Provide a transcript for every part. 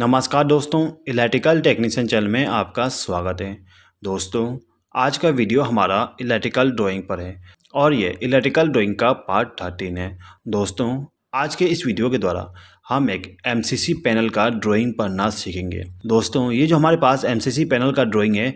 नमस्कार दोस्तों electrical technician channel में आपका स्वागत है दोस्तों आज का वीडियो हमारा इलेक्ट्रिकल ड्राइंग पर है और ये इलेक्ट्रिकल ड्राइंग का पार्ट थर्टीन है दोस्तों आज के इस वीडियो के द्वारा हम एक एम पैनल का ड्राइंग पढ़ना सीखेंगे दोस्तों ये जो हमारे पास एम पैनल का ड्राइंग है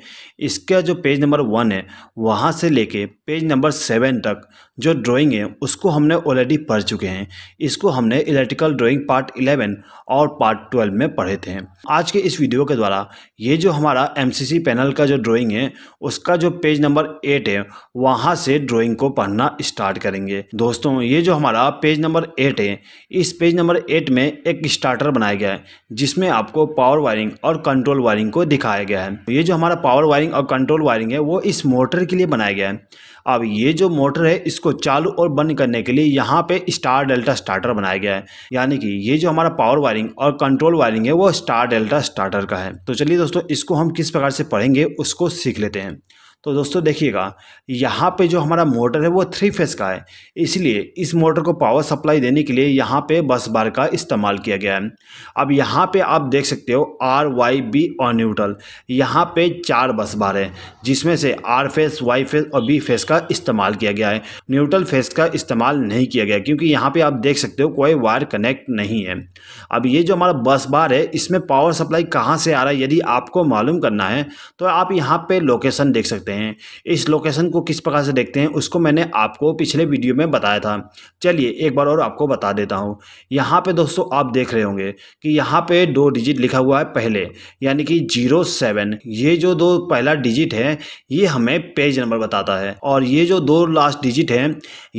इसका जो पेज नंबर वन है वहाँ से लेके पेज नंबर सेवन तक जो ड्राइंग है उसको हमने ऑलरेडी पढ़ चुके हैं इसको हमने इलेक्ट्रिकल ड्राइंग पार्ट इलेवन और पार्ट ट्वेल्व में पढ़े थे आज के इस वीडियो के द्वारा ये जो हमारा एम पैनल का जो ड्रॉइंग है उसका जो पेज नंबर एट है वहाँ से ड्रॉइंग को पढ़ना स्टार्ट करेंगे दोस्तों ये जो हमारा पेज नंबर एट है इस पेज नंबर एट में में एक स्टार्टर बनाया गया है जिसमें आपको पावर वायरिंग और कंट्रोल वायरिंग को दिखाया गया है ये जो हमारा पावर वायरिंग और कंट्रोल वायरिंग है वो इस मोटर के लिए बनाया गया है अब ये जो मोटर है इसको चालू और बंद करने के लिए यहाँ पे स्टार डेल्टा स्टार्टर बनाया गया है यानी कि ये जो हमारा पावर वायरिंग और कंट्रोल वायरिंग है वो स्टार डेल्टा स्टार्टर का है तो चलिए दोस्तों इसको हम किस प्रकार से पढ़ेंगे उसको सीख लेते हैं तो दोस्तों देखिएगा यहाँ पे जो हमारा मोटर है वो थ्री फेस का है इसलिए इस मोटर को पावर सप्लाई देने के लिए यहाँ पे बस बार का इस्तेमाल किया गया है अब यहाँ पे आप देख सकते हो आर वाई बी और न्यूट्रल यहाँ पे चार बस बार है जिसमें से आर फेस वाई फेस और बी फेस का इस्तेमाल किया गया है न्यूट्रल फेस का इस्तेमाल नहीं किया गया क्योंकि यहाँ पर आप देख सकते हो कोई वायर कनेक्ट नहीं है अब ये जो हमारा बस बार है इसमें पावर सप्लाई कहाँ से आ रहा है यदि आपको मालूम करना है तो आप यहाँ पर लोकेशन देख सकते हैं सकते हैं इस लोकेशन को किस प्रकार से देखते हैं उसको मैंने आपको पिछले वीडियो में बताया था चलिए एक बार और आपको बता देता हूँ यहाँ पे दोस्तों आप देख रहे होंगे कि यहाँ पे दो डिजिट लिखा हुआ है पहले यानी कि जीरो सेवन ये जो दो पहला डिजिट है ये हमें पेज नंबर बताता है और ये जो दो लास्ट डिजिट है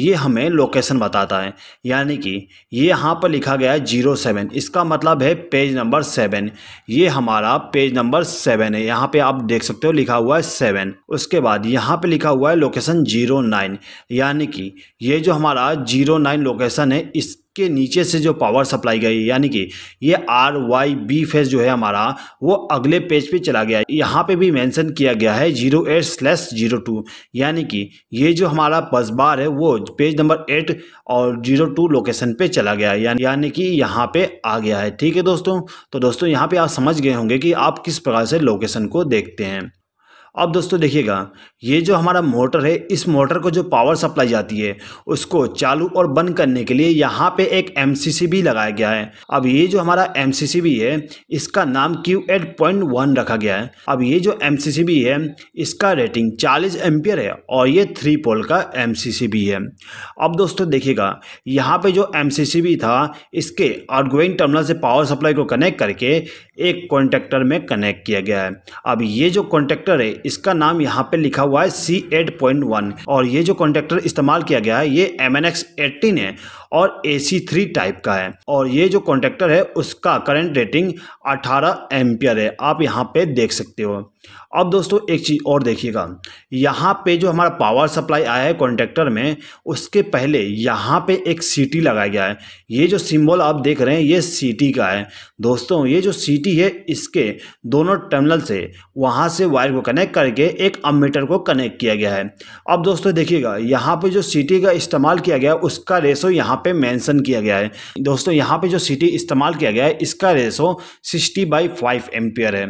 ये हमें लोकेशन बताता है यानी कि ये यहाँ पर लिखा गया है जीरो सेवन इसका मतलब है पेज नंबर सेवन ये हमारा पेज नंबर सेवन है यहाँ पे आप देख सकते हो लिखा हुआ है सेवन उस उसके बाद यहाँ पे लिखा हुआ है लोकेशन जीरो नाइन यानी कि ये जो हमारा जीरो नाइन लोकेशन है इसके नीचे से जो पावर सप्लाई गई यानी कि ये आर वाई बी फेज जो है हमारा वो अगले पेज पे चला गया यहाँ पे भी मेंशन किया गया है zero eight slash zero two यानी कि ये जो हमारा बस बार है वो पेज नंबर एट और जीरो टू लोकेशन पे चला गया है यानी कि यहाँ पे आ गया है ठीक है दोस्तों तो दोस्तों यहाँ पे आप समझ गए होंगे कि आप किस प्रकार से लोकेशन को देखते हैं अब दोस्तों देखिएगा ये जो हमारा मोटर है इस मोटर को जो पावर सप्लाई जाती है उसको चालू और बंद करने के लिए यहाँ पे एक एम भी लगाया गया है अब ये जो हमारा एम है इसका नाम क्यू एट पॉइंट वन रखा गया है अब ये जो एम है इसका रेटिंग चालीस एम्पियर है और ये थ्री पोल का एम है अब दोस्तों देखिएगा यहाँ पर जो एम था इसके आउटगोइंग टर्मिनल से पावर सप्लाई को कनेक्ट करके एक कॉन्ट्रेक्टर में कनेक्ट किया गया है अब ये जो कॉन्ट्रेक्टर है इसका नाम यहाँ पे लिखा हुआ है सी एट पॉइंट वन और ये जो कॉन्टेक्टर इस्तेमाल किया गया है ये एम एन एक्स एट्टीन है और ए सी थ्री टाइप का है और ये जो कॉन्टेक्टर है उसका करंट रेटिंग अठारह एम्पियर है आप यहाँ पे देख सकते हो अब दोस्तों एक चीज़ और देखिएगा यहाँ पे जो हमारा पावर सप्लाई आया है कॉन्ट्रेक्टर में उसके पहले यहाँ पे एक सीटी लगाया गया है ये जो सिंबल आप देख रहे हैं ये सीटी का है दोस्तों ये जो सीटी है इसके दोनों टर्मिनल से वहाँ से वायर को कनेक्ट करके एक अमीटर को कनेक्ट किया गया है अब दोस्तों देखिएगा यहाँ पर जो सीटी का इस्तेमाल किया गया उसका रेसो यहाँ पर मैंसन किया गया है दोस्तों यहाँ पर जो सीटी इस्तेमाल किया गया है इसका रेसो सिक्सटी बाई फाइव है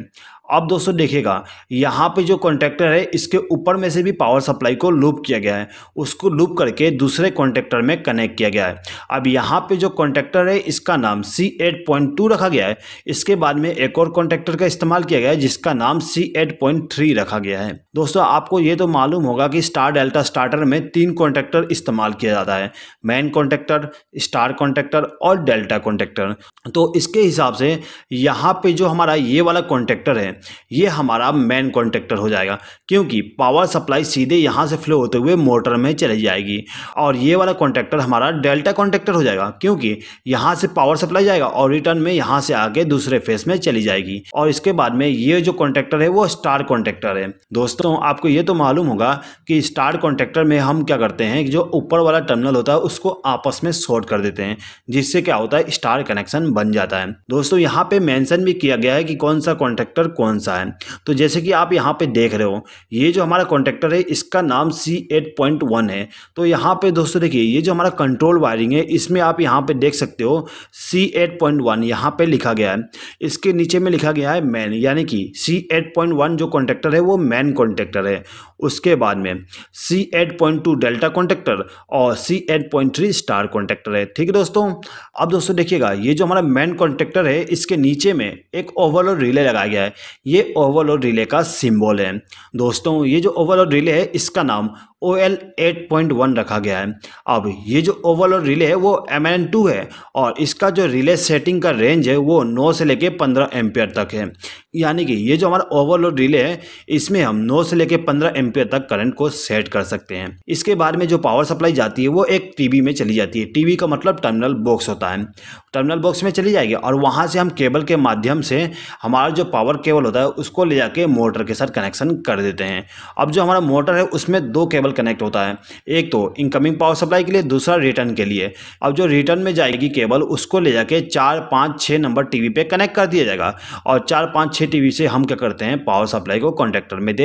अब दोस्तों देखिएगा यहाँ पे जो कॉन्ट्रैक्टर है इसके ऊपर में से भी पावर सप्लाई को लूप किया गया है उसको लूप करके दूसरे कॉन्टैक्टर में कनेक्ट किया गया है अब यहाँ पे जो कॉन्ट्रैक्टर है इसका नाम सी एट पॉइंट टू रखा गया है इसके बाद में एक और कॉन्ट्रैक्टर का इस्तेमाल किया गया है जिसका नाम सी एट पॉइंट थ्री रखा गया है दोस्तों आपको ये तो मालूम होगा कि स्टार डेल्टा स्टार्टर में तीन कॉन्ट्रैक्टर इस्तेमाल किया जाता है मैन कॉन्ट्रैक्टर स्टार कॉन्ट्रैक्टर और डेल्टा कॉन्ट्रैक्टर तो इसके हिसाब से यहाँ पर जो हमारा ये वाला कॉन्ट्रैक्टर है हैं ये हमारा मेन कॉन्ट्रेक्टर हो जाएगा क्योंकि पावर सप्लाई सीधे यहाँ से फ्लो होते हुए मोटर में चली जाएगी और ये वाला कॉन्ट्रेक्टर हमारा डेल्टा कॉन्ट्रेक्टर हो जाएगा क्योंकि यहाँ से पावर सप्लाई जाएगा और रिटर्न में यहाँ से आगे दूसरे फेस में चली जाएगी और इसके बाद में ये जो कॉन्ट्रेक्टर है वो स्टार कॉन्ट्रेक्टर है दोस्तों आपको ये तो मालूम होगा कि स्टार कॉन्ट्रेक्टर में हम क्या करते हैं जो ऊपर वाला टर्मिनल होता है उसको आपस में शॉर्ट कर देते हैं जिससे क्या होता है स्टार कनेक्शन बन जाता है दोस्तों यहाँ पे मेंशन भी किया गया है कि कौन सा कॉन्ट्रेक्टर कौन कौन सा है तो जैसे कि आप यहाँ पे देख रहे हो ये जो हमारा कॉन्टेक्टर है इसका नाम सी एट पॉइंट वन है तो यहाँ पे दोस्तों देखिए ये जो हमारा कंट्रोल वायरिंग है इसमें आप यहाँ पे देख सकते हो सी एट पॉइंट वन यहाँ पर लिखा गया है इसके नीचे में लिखा गया है मैन यानी कि सी एट पॉइंट वन जो कॉन्टेक्टर है वो मैन कॉन्टेक्टर है उसके बाद में C eight point two delta contactor और C eight point three star contactor है ठीक है दोस्तों अब दोस्तों देखिएगा ये जो हमारा मैन कॉन्टेक्टर है इसके नीचे में एक ओवरऑल रिले लगाया गया है ये ओवरलोड रिले का सिंबल है दोस्तों ये जो ओवरलोड रिले है इसका नाम O L eight point one रखा गया है अब ये जो ओवरलोड रिले है वो एम एन टू है और इसका जो रिले सेटिंग का रेंज है वो नौ से लेके पंद्रह एम्पियर तक है यानी कि ये जो हमारा ओवरलोड रिले है इसमें हम नौ से लेके पंद्रह एम्पियर तक करंट को सेट कर सकते हैं इसके बाद में जो पावर सप्लाई जाती है वो एक टीवी में चली जाती है टीवी का मतलब टर्मिनल बॉक्स होता है टर्मिनल बॉक्स में चली जाएगी और वहाँ से हम केबल के माध्यम से हमारा जो पावर केबल होता है उसको ले जाके मोटर के साथ कनेक्शन कर देते हैं अब जो हमारा मोटर है उसमें दो केबल कनेक्ट होता है एक तो इनकमिंग पावर सप्लाई के लिए दूसरा रिटर्न के लिए अब जो रिटर्न में जाएगी केबल उसको ले जाके चार पाँच छः नंबर टीवी पे कनेक्ट कर दिया जाएगा और चार पाँच छः टीवी से हम क्या करते हैं पावर सप्लाई को कॉन्ट्रेक्टर में दे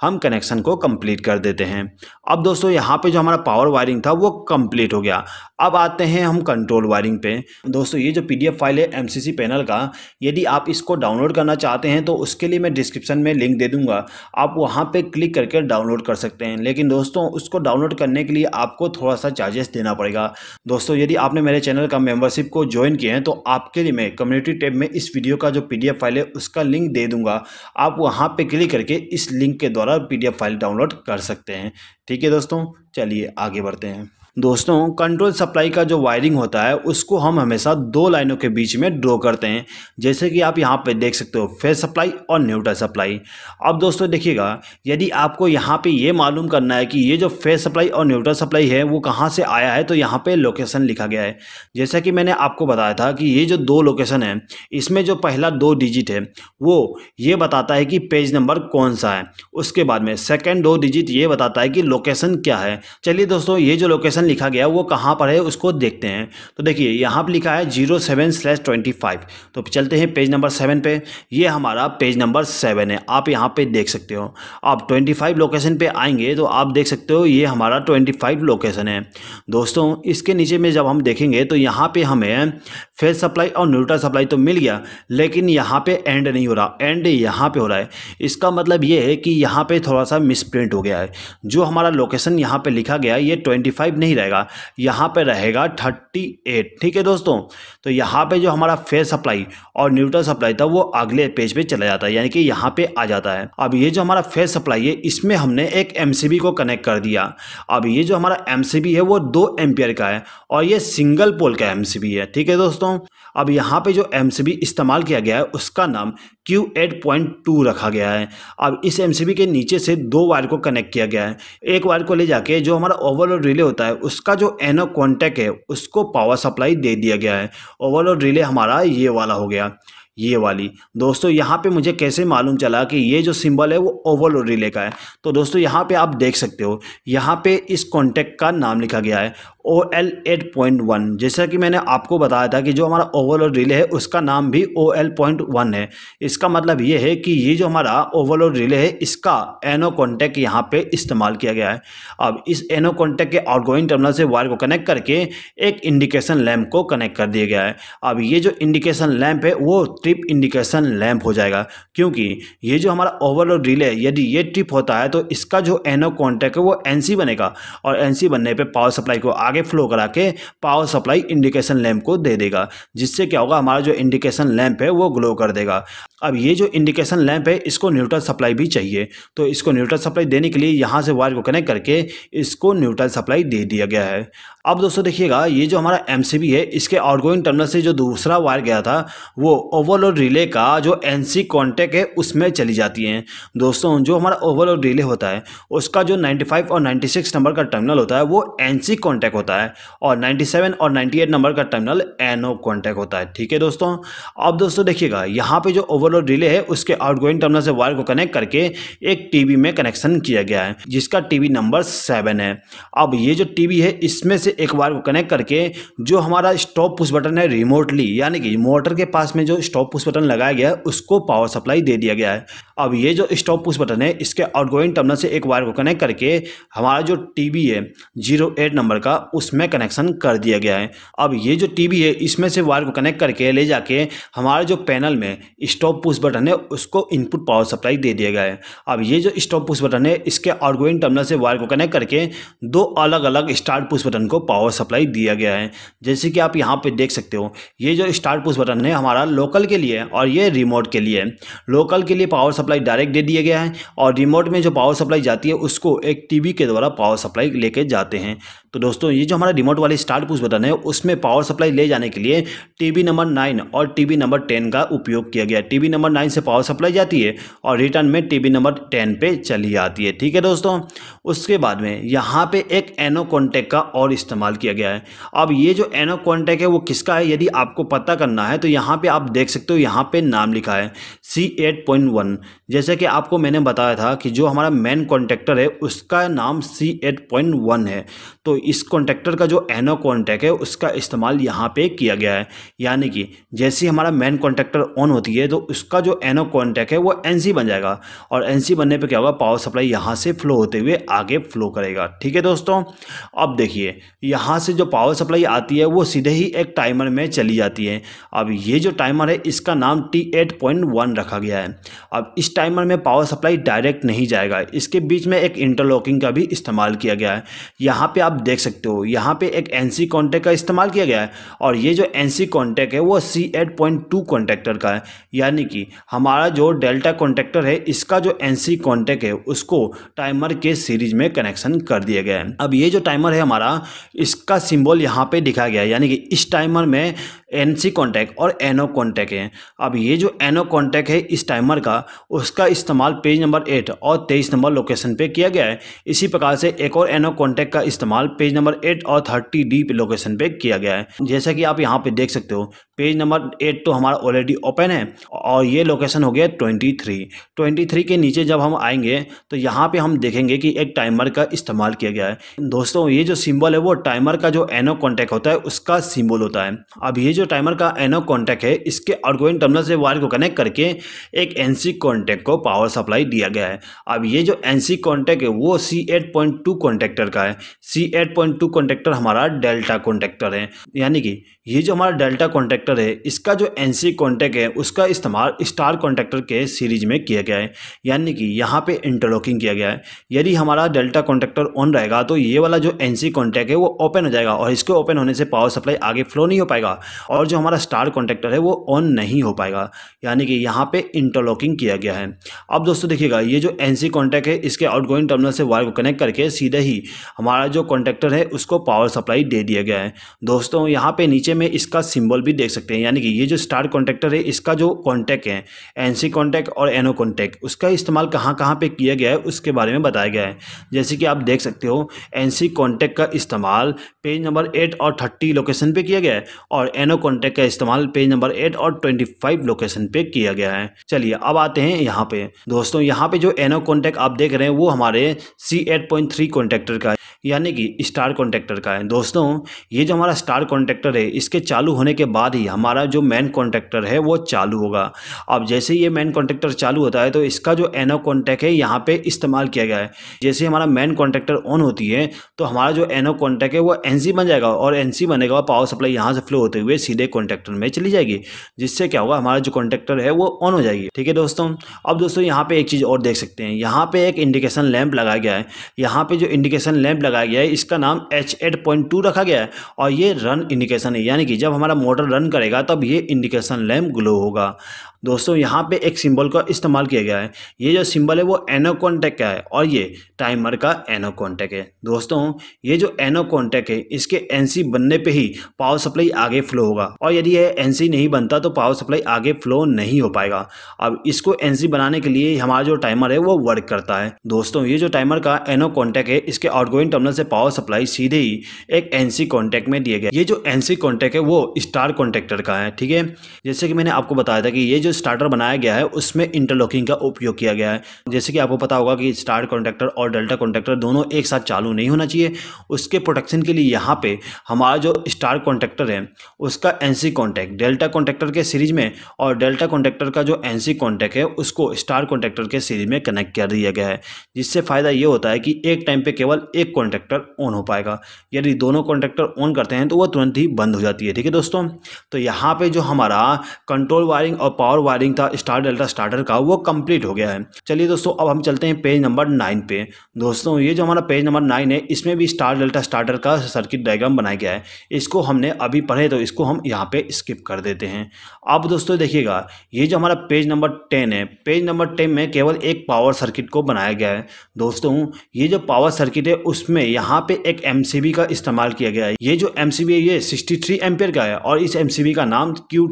हम कनेक्शन को कम्प्लीट कर देते हैं अब दोस्तों यहाँ पर जो हमारा पावर वायरिंग था वो कंप्लीट हो गया अब आते हैं हम कंट्रोल वायरिंग पे दोस्तों ये जो पीडीएफ फाइल है एमसीसी पैनल का यदि आप इसको डाउनलोड करना चाहते हैं तो उसके लिए मैं डिस्क्रिप्शन में लिंक दे दूंगा आप वहाँ पर क्लिक करके डाउनलोड कर सकते हैं लेकिन दोस्तों दोस्तों उसको डाउनलोड करने के लिए आपको थोड़ा सा चार्जेस देना पड़ेगा दोस्तों यदि आपने मेरे चैनल का मेंबरशिप को ज्वाइन किया है तो आपके लिए मैं कम्युनिटी टैब में इस वीडियो का जो पीडीएफ फाइल है उसका लिंक दे दूंगा आप वहाँ पर क्लिक करके इस लिंक के द्वारा एफ फाइल डाउनलोड कर सकते हैं ठीक है दोस्तों चलिए आगे बढ़ते हैं दोस्तों कंट्रोल सप्लाई का जो वायरिंग होता है उसको हम हमेशा दो लाइनों के बीच में ड्रॉ करते हैं जैसे कि आप यहाँ पे देख सकते हो फेस सप्लाई और न्यूट्रल सप्लाई अब दोस्तों देखिएगा यदि आपको यहाँ पे ये मालूम करना है कि ये जो फेस सप्लाई और न्यूट्रल सप्लाई है वो कहाँ से आया है तो यहाँ पर लोकेशन लिखा गया है जैसा कि मैंने आपको बताया था कि ये जो दो लोकेशन है इसमें जो पहला दो डिजिट है वो ये बताता है कि पेज नंबर कौन सा है उसके बाद में सेकेंड दो डिजिट ये बताता है कि लोकेशन क्या है चलिए दोस्तों ये जो लोकेशन लोकेशन लिखा गया वो कहाँ पर है उसको देखते हैं तो देखिए यहाँ पर लिखा है zero seven slash twenty five तो चलते हैं पेज नंबर सेवन पे ये हमारा पेज नंबर सेवन है आप यहाँ पे देख सकते हो आप ट्वेंटी फाइव लोकेशन पे आएंगे तो आप देख सकते हो ये हमारा ट्वेंटी फाइव लोकेशन है दोस्तों इसके नीचे में जब हम देखेंगे तो यहाँ पर हमें फेस सप्लाई और न्यूट्रा सप्लाई तो मिल गया लेकिन यहाँ पर एंड नहीं हो रहा एंड यहाँ पर हो रहा है इसका मतलब ये है कि यहाँ पर थोड़ा सा मिसप्रिंट हो गया है जो हमारा लोकेशन यहाँ पर लिखा गया ये ट्वेंटी फाइव नहीं नहीं रहेगा यहाँ पे रहेगा 38 ठीक है दोस्तों तो यहाँ पे जो हमारा फेयर सप्लाई और न्यूट्रल सप्लाई था वो अगले पेज पे चला जाता है यानी कि यहाँ पे आ जाता है अब ये जो हमारा फेयर सप्लाई है इसमें हमने एक एम को कनेक्ट कर दिया अब ये जो हमारा एम है वो दो एम्पियर का है और ये सिंगल पोल का एम है ठीक है दोस्तों अब यहाँ पे जो एम इस्तेमाल किया गया है उसका नाम क्यू एट पॉइंट टू रखा गया है अब इस एम के नीचे से दो वायर को कनेक्ट किया गया है एक वायर को ले जाके जो हमारा ओवरलोड रिले होता है उसका जो एनो कॉन्टैक्ट है उसको पावर सप्लाई दे दिया गया है ओवरलोड रिले हमारा ये वाला हो गया ये वाली दोस्तों यहाँ पे मुझे कैसे मालूम चला कि ये जो सिंबल है वो ओवल रिले का है तो दोस्तों यहाँ पे आप देख सकते हो यहाँ पे इस कॉन्टैक्ट का नाम लिखा गया है O L eight point one जैसा कि मैंने आपको बताया था कि जो हमारा ओवल रिले है उसका नाम भी ओ एल पॉइंट वन है इसका मतलब ये है कि ये जो हमारा ओवल रिले है इसका एनो कॉन्टैक्ट यहाँ पर इस्तेमाल किया गया है अब इस एनो कॉन्टैक्ट के आउटगोइंग टर्मिनल से वायर को कनेक्ट करके एक इंडिकेशन लैम्प को कनेक्ट कर दिया गया है अब ये जो इंडिकेशन लैम्प है वो ट्रिप इंडिकेशन लैंप हो जाएगा क्योंकि ये जो हमारा ओवरलोड रिले यदि ये ट्रिप होता है तो इसका जो एनओ कॉन्टैक्ट है वो एनसी बनेगा और एनसी बनने पर पावर सप्लाई को आगे फ्लो करा के पावर सप्लाई इंडिकेशन लैंप को दे देगा जिससे क्या होगा हमारा जो इंडिकेशन लैंप है वो ग्लो कर देगा अब ये जो इंडिकेशन लैंप है इसको न्यूट्रल सप्लाई भी चाहिए तो इसको न्यूट्रल सप्लाई देने के लिए यहाँ से वायर को कनेक्ट करके इसको न्यूट्रल सप्लाई दे दिया गया है अब दोस्तों देखिएगा ये जो हमारा एम है इसके आउटगोइंग टर्मिनल से जो दूसरा वायर गया था वो ओवर ओवरलोड रिले का जो एन सी कॉन्टेक्ट है उसमें चली जाती हैं दोस्तों जो हमारा ओवरलोड रिले होता है उसका जो 95 और 96 नंबर का टर्मिनल होता है वो एन सी कॉन्टैक्ट होता है और 97 और 98 नंबर का टर्मिनल एन ओ कॉन्टैक्ट होता है ठीक है दोस्तों अब दोस्तों देखिएगा यहाँ पर जो ओवरलोड रिले है उसके आउट टर्मिनल से वायर को कनेक्ट करके एक टीवी में कनेक्शन किया गया है जिसका टीवी नंबर सेवन है अब ये जो टीवी है इसमें से एक वायर को कनेक्ट करके जो हमारा स्टॉप पुश बटन है रिमोटली यानी कि मोटर के पास में जो स्टॉप स्टॉप पुश बटन लगाया गया है उसको पावर सप्लाई दे दिया गया है अब ये जो स्टॉप पुश बटन है इसके आउटगोइंग टर्मिनल से एक वायर को कनेक्ट करके हमारा जो वी है जीरो एट नंबर का उसमें कनेक्शन कर दिया गया है अब ये जो वी है इसमें से वायर को कनेक्ट करके ले जाके हमारे जो पैनल में स्टॉप पुश बटन है उसको इनपुट पावर सप्लाई दे दिया गया है अब ये जो स्टॉप पुश बटन है इसके आउटगोइंग टर्मिनल से वायर को कनेक्ट करके दो अलग अलग स्टार्ट पुश बटन को पावर सप्लाई दिया गया है जैसे कि आप यहाँ पर देख सकते हो ये जो स्टार्ट पुश बटन है हमारा लोकल के लिए और ये रिमोट के लिए लोकल के लिए पावर सप्लाई डायरेक्ट दे दिया गया है और रिमोट में जो पावर सप्लाई जाती है उसको एक टीवी के द्वारा पावर सप्लाई लेके जाते हैं तो दोस्तों ये जो हमारा रिमोट वाली स्टार्ट पुश बटन है उसमें पावर सप्लाई ले जाने के लिए वी नंबर नाइन और टीबी नंबर टेन का उपयोग किया गया टीबी नंबर नाइन से पावर सप्लाई जाती है और रिटर्न में टीबी नंबर टेन पे चली आती है ठीक है दोस्तों उसके बाद में यहाँ पे एक एनो कॉन्टैक्ट का और इस्तेमाल किया गया है अब ये जो एनो कॉन्टैक्ट है वो किसका है यदि आपको पता करना है तो यहाँ पर आप देख सकते हो यहाँ पर नाम लिखा है सी एट पॉइंट वन जैसे कि आपको मैंने बताया था कि जो हमारा मेन कॉन्टैक्टर है उसका नाम सी एट पॉइंट वन है तो इस कॉन्टैक्टर का जो एनो कॉन्टैक्ट है उसका इस्तेमाल यहाँ पे किया गया है यानी कि जैसे हमारा मेन कॉन्टैक्टर ऑन होती है तो उसका जो एनो कॉन्टैक्ट है वो एनसी बन जाएगा और एनसी बनने पे क्या होगा पावर सप्लाई यहाँ से फ्लो होते हुए आगे फ्लो करेगा ठीक है दोस्तों अब देखिए यहाँ से जो पावर सप्लाई आती है वो सीधे ही एक टाइमर में चली जाती है अब ये जो टाइमर है इसका नाम टी एट पॉइंट वन रखा गया है अब इस टाइमर में पावर सप्लाई डायरेक्ट नहीं जाएगा इसके बीच में एक इंटरलॉकिंग का भी इस्तेमाल किया गया है यहाँ पर आप देख देख सकते हो यहाँ पे एक एन सी कॉन्टैक्ट का इस्तेमाल किया गया है और ये जो एन सी कॉन्टैक्ट है वो C eight point two contactor का है यानी कि हमारा जो डेल्टा कॉन्टैक्टर है इसका जो एन सी कॉन्टैक्ट है उसको टाइमर के सीरीज में कनेक्शन कर दिया गया है अब ये जो टाइमर है हमारा इसका सिम्बॉल यहाँ पर दिखाया गया है यानी कि इस टाइमर में एन सी और एन ओ कॉन्टैक्ट है अब ये जो एन ओ कॉन्टैक्ट है इस टाइमर का उसका इस्तेमाल पेज नंबर एट और तेईस नंबर लोकेशन पर किया गया है इसी प्रकार से एक और एनो ओ कॉन्टैक्ट का इस्तेमाल पेज नंबर एट और थर्टी डी लोकेशन पे किया गया है जैसा कि आप यहाँ पे देख सकते हो पेज नंबर एट तो हमारा ऑलरेडी ओपन है और ये लोकेशन हो गया ट्वेंटी थ्री ट्वेंटी थ्री के नीचे जब हम आएंगे तो यहाँ पे हम देखेंगे कि एक टाइमर का इस्तेमाल किया गया है दोस्तों ये जो सिंबल है वो टाइमर का जो एनो कॉन्टैक्ट होता है उसका सिंबल होता है अब ये जो टाइमर का एनो कॉन्टैक्ट है इसके आउटगोइंग टर्मिनल से वायर को कनेक्ट करके एक एन सी को पावर सप्लाई दिया गया है अब ये जो एन सी है वो C eight point two contactor का है C eight point two contactor हमारा डेल्टा कॉन्टैक्टर है यानी कि ये जो हमारा डेल्टा कॉन्टैक्टर कॉन्टैक्टर है इसका जो एन सी कॉन्टैक्ट है उसका इस्तेमाल स्टार कॉन्टैक्टर के सीरीज में किया गया है यानी कि यहाँ पे इंटरलॉकिंग किया गया है यदि हमारा डेल्टा कॉन्टैक्टर ऑन रहेगा तो ये वाला जो एन सी कॉन्टैक्ट है वो ओपन हो जाएगा और इसके ओपन होने से पावर सप्लाई आगे फ्लो नहीं हो पाएगा और जो हमारा स्टार कॉन्टैक्टर है वो ऑन नहीं हो पाएगा यानी कि यहाँ पे इंटरलॉकिंग किया गया है अब दोस्तों देखिएगा ये जो एन सी है इसके आउट टर्मिनल से वायर को कनेक्ट करके सीधे ही हमारा जो कॉन्टैक्टर है उसको पावर सप्लाई दे दिया गया है दोस्तों यहाँ पर नीचे में इसका सिंबल भी देख देख सकते हैं यानी कि ये जो स्टार कॉन्टैक्टर है इसका जो कॉन्टैक्ट है एनसी कॉन्टैक्ट और एनो कॉन्टैक्ट उसका इस्तेमाल कहाँ कहाँ पे किया गया है उसके बारे में बताया गया है जैसे कि आप देख सकते हो एनसी कॉन्टैक्ट का इस्तेमाल पेज नंबर एट और थर्टी लोकेशन पर किया गया है और एनो कॉन्टैक्ट का इस्तेमाल पेज नंबर एट और ट्वेंटी फाइव लोकेशन पर किया गया है चलिए अब आते हैं यहाँ पे दोस्तों यहाँ पे जो एनो कॉन्टैक्ट आप देख रहे हैं वो हमारे C eight point three contactor का है यानी कि स्टार कॉन्ट्रेक्टर का है दोस्तों ये जो हमारा स्टार कॉन्ट्रेक्टर है इसके चालू होने के बाद ही हमारा जो मेन कॉन्ट्रेक्टर है वो चालू होगा अब जैसे ये मेन कॉन्ट्रेक्टर चालू होता है तो इसका जो एनो कॉन्टैक्ट है यहाँ पे इस्तेमाल किया गया है जैसे हमारा मेन कॉन्ट्रेक्टर ऑन होती है तो हमारा जो एनो कॉन्टैक्ट है वो एन बन जाएगा और एन बनेगा और पावर सप्लाई यहाँ से फ्लो होते हुए सीधे कॉन्ट्रेक्टर में चली जाएगी जिससे क्या होगा हमारा जो कॉन्ट्रैक्टर है वो ऑन हो जाएगी ठीक है दोस्तों अब दोस्तों यहाँ पर एक चीज़ और देख सकते हैं यहाँ पर एक इंडिकेशन लैम्प लगाया गया है यहाँ पर जो इंडिकेशन लैम्प लगाया गया है इसका नाम एच एट पॉइंट टू रखा गया है और ये रन इंडिकेशन है यानी कि जब हमारा मोटर रन करेगा तब ये इंडिकेशन लैम्प ग्लो होगा दोस्तों यहाँ पे एक सिंबल का इस्तेमाल किया गया है ये जो सिंबल है वो एनो कॉन्टैक्ट का है और ये टाइमर का एनो कॉन्टैक्ट है दोस्तों ये जो एनो कॉन्टैक्ट है इसके एन बनने पर ही पावर सप्लाई आगे फ्लो होगा और यदि यह एन नहीं बनता तो पावर सप्लाई आगे फ्लो नहीं हो पाएगा अब इसको एन बनाने के लिए हमारा जो टाइमर है वो वर्क करता है दोस्तों ये जो टाइमर का एनो कॉन्टैक्ट है इसके आउटगोइंग टर्मिनल से पावर सप्लाई सीधे ही एक एन सी में दिए गए ये जो एन सी है वो स्टार कॉन्टैक्टर का है ठीक है जैसे कि मैंने आपको बताया था कि ये जो स्टार्टर बनाया गया है उसमें इंटरलॉकिंग का उपयोग किया गया है जैसे कि आपको पता होगा कि स्टार कॉन्ट्रैक्टर और डेल्टा कॉन्ट्रैक्टर दोनों एक साथ चालू नहीं होना चाहिए उसके प्रोटेक्शन के लिए यहाँ पे हमारा जो स्टार कॉन्ट्रैक्टर है उसका N C contact delta contractor के सीरीज में और डेल्टा कॉन्ट्रैक्टर का जो एन सी है उसको स्टार कॉन्ट्रैक्टर के सीरीज में कनेक्ट कर दिया गया है जिससे फ़ायदा ये होता है कि एक टाइम पर केवल एक कॉन्ट्रैक्टर ऑन हो पाएगा यदि दोनों कॉन्ट्रैक्टर ऑन करते हैं तो वह तुरंत ही बंद हो जाती है ठीक है दोस्तों तो यहाँ पर जो हमारा कंट्रोल वायरिंग और पावर वायरिंग था स्टार डेल्टा स्टार्टर का वो कंप्लीट हो गया है चलिए दोस्तों अब हम चलते हैं पेज नंबर नाइन पे दोस्तों ये जो हमारा पेज नंबर नाइन है इसमें भी स्टार डेल्टा स्टार्टर का सर्किट डायग्राम बनाया गया है इसको हमने अभी पढ़े तो इसको हम यहाँ पे स्किप कर देते हैं अब दोस्तों देखिएगा ये जो हमारा पेज नंबर टेन है पेज नंबर टेन में केवल एक पावर सर्किट को बनाया गया है दोस्तों ये जो पावर सर्किट है उसमें यहाँ पे एक एम का इस्तेमाल किया गया है ये जो एम है ये सिक्सटी थ्री का है और इस एम का नाम क्यू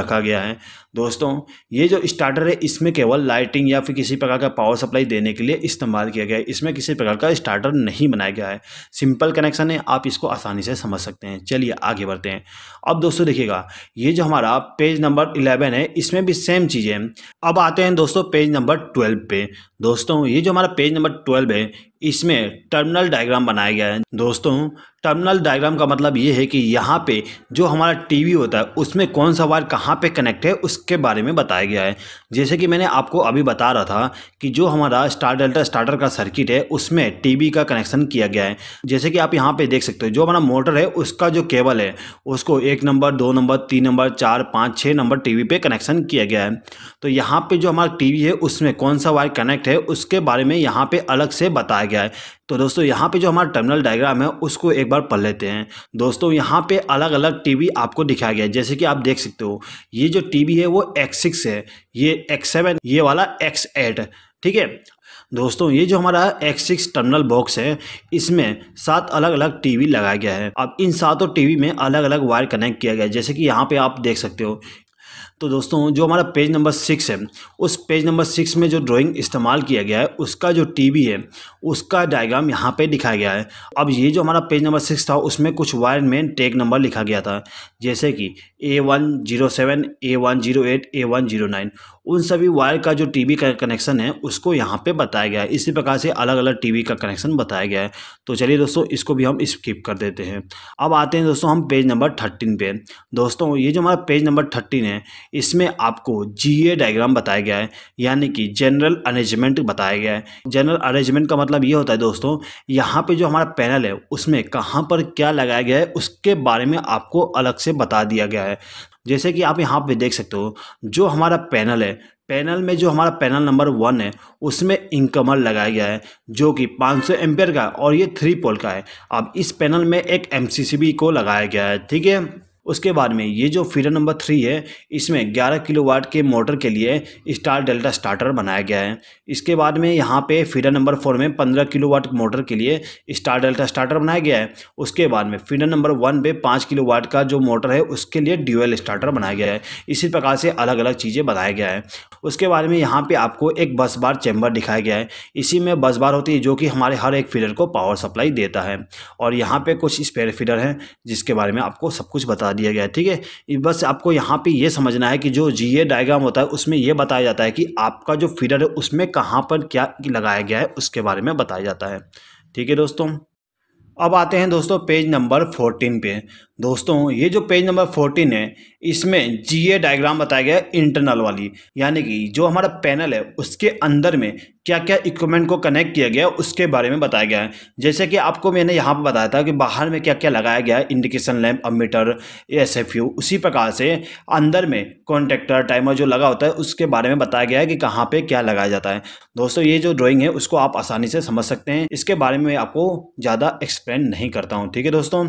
रखा गया है दोस्तों ये जो स्टार्टर है इसमें केवल लाइटिंग या फिर किसी प्रकार का पावर सप्लाई देने के लिए इस्तेमाल किया गया है इसमें किसी प्रकार का स्टार्टर नहीं बनाया गया है सिंपल कनेक्शन है आप इसको आसानी से समझ सकते हैं चलिए आगे बढ़ते हैं अब दोस्तों देखिएगा ये जो हमारा पेज नंबर इलेवन है इसमें भी सेम चीज़ें अब आते हैं दोस्तों पेज नंबर ट्वेल्व पे दोस्तों ये जो हमारा पेज नंबर ट्वेल्व है इसमें टर्मिनल डायग्राम बनाया गया है दोस्तों टर्मिनल डायग्राम का मतलब ये है कि यहाँ पे जो हमारा टीवी होता है उसमें कौन सा वायर कहाँ पे कनेक्ट है उसके बारे में बताया गया है जैसे कि मैंने आपको अभी बता रहा था कि जो हमारा स्टार डेल्टा स्टार्टर का सर्किट है उसमें टी का कनेक्शन किया गया है जैसे कि आप यहाँ पर देख सकते हो जो हमारा मोटर है उसका जो केबल है उसको एक नंबर दो नंबर तीन नंबर चार पाँच छः नंबर टी वी कनेक्शन किया गया है तो यहाँ पर जो हमारा टी है उसमें कौन सा वायर कनेक्ट है उसके बारे में यहाँ पे अलग से बताया गया है तो दोस्तों यहाँ पे जो हमारा टर्मिनल डायग्राम है उसको एक बार पढ़ लेते हैं दोस्तों यहाँ पे अलग अलग टीवी आपको दिखाया गया है जैसे कि आप देख सकते हो ये जो टीवी है वो एक्स सिक्स है ये एक्स सेवन ये वाला एक्स एट ठीक है दोस्तों ये जो हमारा एक्स सिक्स टर्मिनल बॉक्स है इसमें सात अलग अलग टीवी लगाया गया है अब इन सातों टीवी में अलग अलग वायर कनेक्ट किया गया है जैसे कि यहाँ पे आप देख सकते हो तो दोस्तों जो हमारा पेज नंबर सिक्स है उस पेज नंबर सिक्स में जो ड्राइंग इस्तेमाल किया गया है उसका जो टीवी है उसका डायग्राम यहाँ पे दिखाया गया है अब ये जो हमारा पेज नंबर सिक्स था उसमें कुछ वायर में टेक नंबर लिखा गया था जैसे कि A one zero seven A one zero eight A one zero nine उन सभी वायर का जो टी का कनेक्शन है उसको यहाँ पर बताया गया है इसी प्रकार से अलग अलग टी का कनेक्शन बताया गया है तो चलिए दोस्तों इसको भी हम स्किप कर देते हैं अब आते हैं दोस्तों हम पेज नंबर थर्टीन पर दोस्तों ये जो हमारा पेज नंबर थर्टीन है इसमें आपको जीए डायग्राम बताया गया है यानी कि जनरल अरेंजमेंट बताया गया है जनरल अरेंजमेंट का मतलब ये होता है दोस्तों यहाँ पे जो हमारा पैनल है उसमें कहाँ पर क्या लगाया गया है उसके बारे में आपको अलग से बता दिया गया है जैसे कि आप यहाँ पे देख सकते हो जो हमारा पैनल है पैनल में जो हमारा पैनल नंबर वन है उसमें इनकमर लगाया गया है जो कि 500 सौ का है और ये थ्री पोल का है अब इस पैनल में एक एम को लगाया गया है ठीक है उसके बाद में ये जो फीडर नंबर थ्री है इसमें ग्यारह किलो वाट के मोटर के लिए स्टार डेल्टा स्टार्टर बनाया गया है इसके बाद में यहाँ पे फीडर नंबर फोर में पंद्रह किलो वाट मोटर के लिए स्टार डेल्टा स्टार्टर बनाया गया है उसके बाद में फीडर नंबर वन पे पाँच किलो वाट का जो मोटर है उसके लिए ड्यूएल स्टार्टर बनाया गया है इसी प्रकार से अलग अलग चीज़ें बनाया गया है उसके बाद में यहाँ पे आपको एक बस बार चैम्बर दिखाया गया है इसी में बस बार होती है जो कि हमारे हर एक फीडर को पावर सप्लाई देता है और यहाँ पर कुछ स्पेयर फीडर हैं जिसके बारे में आपको सब कुछ बता दिया गया है ठीक है बस आपको यहाँ पे ये समझना है कि जो जी ए डायग्राम होता है उसमें यह बताया जाता है कि आपका जो फीडर है उसमें कहाँ पर क्या लगाया गया है उसके बारे में बताया जाता है ठीक है दोस्तों अब आते हैं दोस्तों पेज नंबर फोर्टीन पे दोस्तों ये जो पेज नंबर फोर्टीन है इसमें जीए डायग्राम बताया गया है इंटरनल वाली यानी कि जो हमारा पैनल है उसके अंदर में क्या क्या इक्विपमेंट को कनेक्ट किया गया है उसके बारे में बताया गया है जैसे कि आपको मैंने यहाँ पर बताया था कि बाहर में क्या क्या लगाया गया है इंडिकेशन लैम्प अमीटर एस उसी प्रकार से अंदर में कॉन्टेक्टर टाइमर जो लगा होता है उसके बारे में बताया गया है कि कहाँ पर क्या लगाया जाता है दोस्तों ये जो ड्रॉइंग है उसको आप आसानी से समझ सकते हैं इसके बारे में आपको ज़्यादा एक्सप्लेन नहीं करता हूँ ठीक है दोस्तों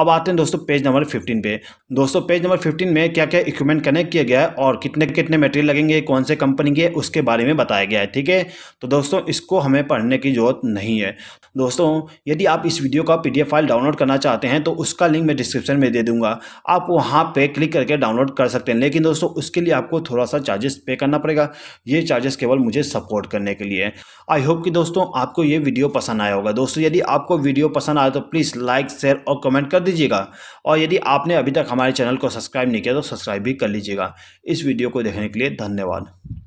अब आते हैं दोस्तों पेज नंबर फिफ्टीन पे दोस्तों पेज नंबर फिफ्टीन में क्या क्या इक्विपमेंट कनेक्ट किया गया है और कितने कितने मटेरियल लगेंगे कौन से कंपनी के उसके बारे में बताया गया है ठीक है तो दोस्तों इसको हमें पढ़ने की जरूरत नहीं है दोस्तों यदि आप इस वीडियो का पी फाइल डाउनलोड करना चाहते हैं तो उसका लिंक मैं डिस्क्रिप्शन में दे दूंगा आप वहाँ पर क्लिक करके डाउनलोड कर सकते हैं लेकिन दोस्तों उसके लिए आपको थोड़ा सा चार्जेस पे करना पड़ेगा ये चार्जेस केवल मुझे सपोर्ट करने के लिए आई होप कि दोस्तों आपको ये वीडियो पसंद आया होगा दोस्तों यदि आपको वीडियो पसंद आया तो प्लीज़ लाइक शेयर और कमेंट कर दीजिएगा और यदि आपने अभी तक हमारे चैनल को सब्सक्राइब नहीं किया तो सब्सक्राइब भी कर लीजिएगा इस वीडियो को देखने के लिए धन्यवाद